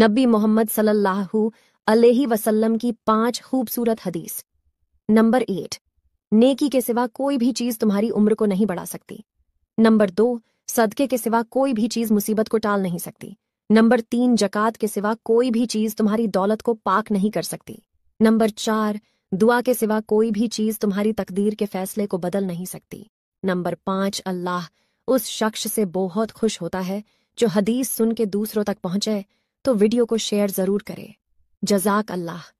नबी मोहम्मद सल्लल्लाहु अलैहि वसल्लम की पांच खूबसूरत हदीस नंबर एट नेकी के सिवा कोई भी चीज तुम्हारी उम्र को नहीं बढ़ा सकती नंबर दो सदके के सिवा कोई भी चीज मुसीबत को टाल नहीं सकती नंबर तीन जकात के सिवा कोई भी चीज तुम्हारी दौलत को पाक नहीं कर सकती नंबर चार दुआ के सिवा कोई भी चीज तुम्हारी तकदीर के फैसले को बदल नहीं सकती नंबर पांच अल्लाह उस शख्स से बहुत खुश होता है जो हदीस सुन के दूसरों तक पहुंचे तो वीडियो को शेयर जरूर करें जजाक अल्लाह